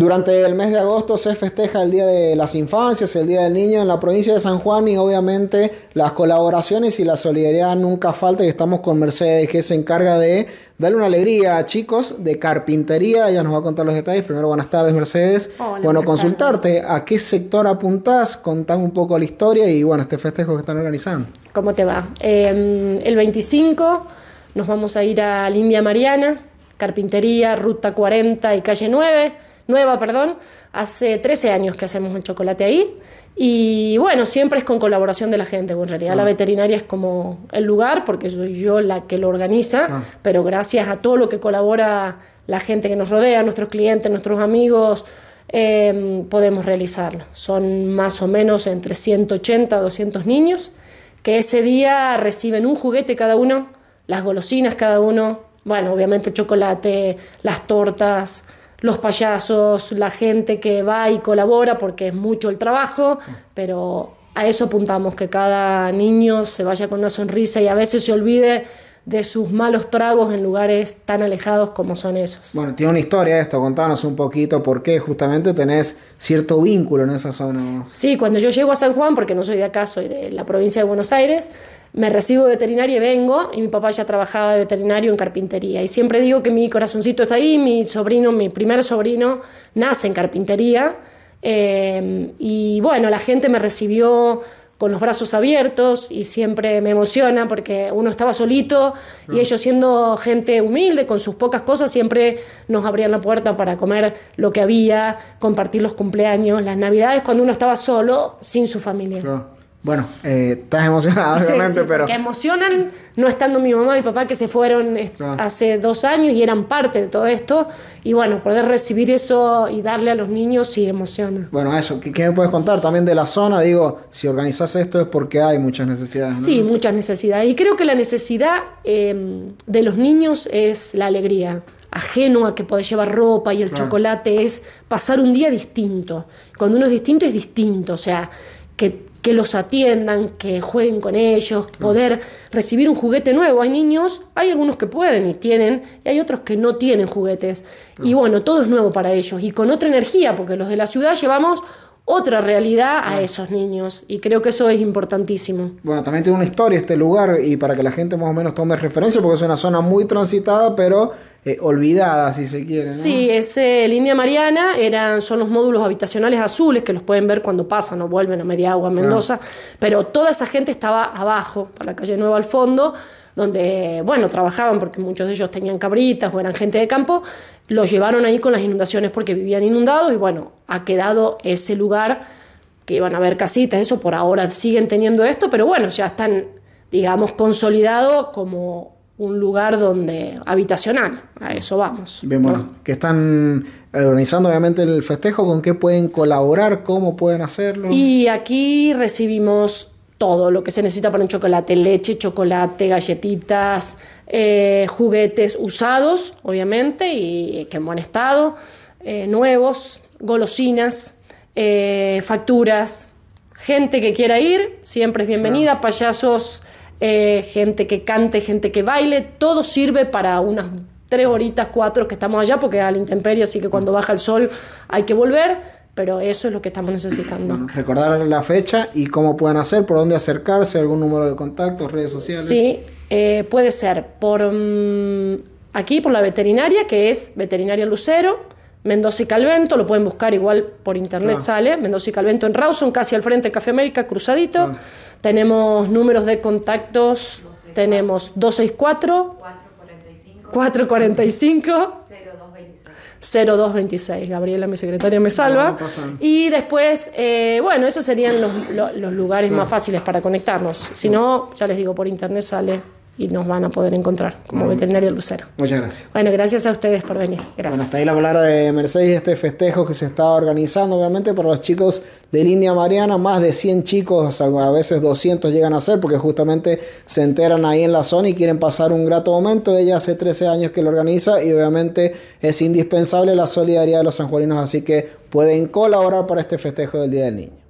Durante el mes de agosto se festeja el Día de las Infancias, el Día del Niño en la provincia de San Juan y obviamente las colaboraciones y la solidaridad nunca falta y estamos con Mercedes que se encarga de darle una alegría a chicos de carpintería. Ella nos va a contar los detalles. Primero, buenas tardes Mercedes. bueno, consultarte a qué sector apuntás, contame un poco la historia y bueno, este festejo que están organizando. ¿Cómo te va? Em, el 25 nos vamos a ir a Lindia Mariana, Carpintería, Ruta 40 y Calle 9 nueva, perdón. Hace 13 años que hacemos el chocolate ahí. Y bueno, siempre es con colaboración de la gente. en realidad la ah. veterinaria es como el lugar, porque soy yo la que lo organiza, ah. pero gracias a todo lo que colabora la gente que nos rodea, nuestros clientes, nuestros amigos, em, podemos realizarlo. Son más o menos entre 180 a 200 niños que ese día reciben un juguete cada uno, las golosinas cada uno, bueno, obviamente el chocolate, las tortas, los payasos, la gente que va y colabora, porque es mucho el trabajo, pero a eso apuntamos, que cada niño se vaya con una sonrisa y a veces se olvide de sus malos tragos en lugares tan alejados como son esos. Bueno, tiene una historia esto, contanos un poquito por qué justamente tenés cierto vínculo en esa zona. Sí, cuando yo llego a San Juan, porque no soy de acá, soy de la provincia de Buenos Aires, me recibo de veterinaria y vengo, y mi papá ya trabajaba de veterinario en carpintería. Y siempre digo que mi corazoncito está ahí, mi sobrino, mi primer sobrino, nace en carpintería. Eh, y bueno, la gente me recibió con los brazos abiertos y siempre me emociona porque uno estaba solito y ellos siendo gente humilde, con sus pocas cosas, siempre nos abrían la puerta para comer lo que había, compartir los cumpleaños, las navidades, cuando uno estaba solo, sin su familia. Bueno, eh, estás emocionada, pero. Que emocionan no estando mi mamá y mi papá que se fueron eh, hace dos años y eran parte de todo esto. Y bueno, poder recibir eso y darle a los niños sí emociona. Bueno, eso. ¿Qué, me puedes contar también de la zona? Digo, si organizas esto es porque hay muchas necesidades. Sí, muchas necesidades. Y creo que la necesidad em, de los niños es la alegría ajeno a que podés llevar ropa y el chocolate es pasar un día distinto. Cuando uno es distinto es distinto, o sea, que que los atiendan, que jueguen con ellos, mm. poder recibir un juguete nuevo. Hay niños, hay algunos que pueden y tienen, y hay otros que no tienen juguetes. Y mm. bueno, todo es nuevo para ellos y con otra energía, porque los de la ciudad llevamos otra realidad a esos niños. Y creo que eso es importantísimo. Bueno, también tiene una historia este lugar y para que la gente más o menos tome referencia, porque es una zona muy transitada, pero eh, olvidada, si se quiere. Sí, es eh, India Mariana, eran, son los módulos habitacionales azules que los pueden ver cuando pasan o vuelven a Mediagua, Mendoza, pero toda esa gente estaba abajo, Para la calle Nueva al fondo donde, bueno, trabajaban porque muchos de ellos tenían cabritas o eran gente de campo, los llevaron ahí con las inundaciones porque vivían inundados y bueno, ha quedado ese lugar que iban a haber casitas, eso por ahora siguen teniendo esto, pero bueno, ya están, digamos, consolidado como un lugar donde habitacional, a eso vamos. Bien, bueno, que están organizando obviamente el festejo, ¿con qué pueden colaborar? ¿Cómo pueden hacerlo? Y aquí recibimos todo lo que se necesita para un chocolate, leche, chocolate, galletitas, eh, juguetes usados, obviamente, y que en buen estado, eh, nuevos, golosinas, eh, facturas, gente que quiera ir, siempre es bienvenida, payasos, gente que cante, gente que baile, todo sirve para unas tres horitas, cuatro que estamos allá, porque a la intemperie, así que cuando baja el sol hay que volver pero eso es lo que estamos necesitando. recordar la fecha y cómo pueden hacer, por dónde acercarse, algún número de contactos, redes sociales. Sí, eh, puede ser por mm, aquí, por la veterinaria, que es Veterinaria Lucero, Mendoza y Calvento, lo pueden buscar igual por internet, sale, Mendoza y Calvento en Rawson, casi al frente Café América, cruzadito. Tenemos números de contactos, tenemos 264. 445. 445 0226. Gabriela, mi secretaria, me salva. y después, eh, bueno, esos serían los, lugares más fáciles para conectarnos. Si no, ya les digo, por internet sale y nos van a poder encontrar como veterinario lucero. Muchas gracias. Bueno, gracias a ustedes por venir. Gracias. Bueno, hasta ahí la palabra de Mercedes, este festejo que se está organizando, obviamente, por los chicos de India Mariana, más de 100 chicos, a veces 200 llegan a ser, porque justamente se enteran ahí en la zona y quieren pasar un grato momento. Ella hace 13 años que lo organiza y obviamente es indispensable la solidaridad de los sanjuaninos, así que pueden colaborar para este festejo del Día del Niño.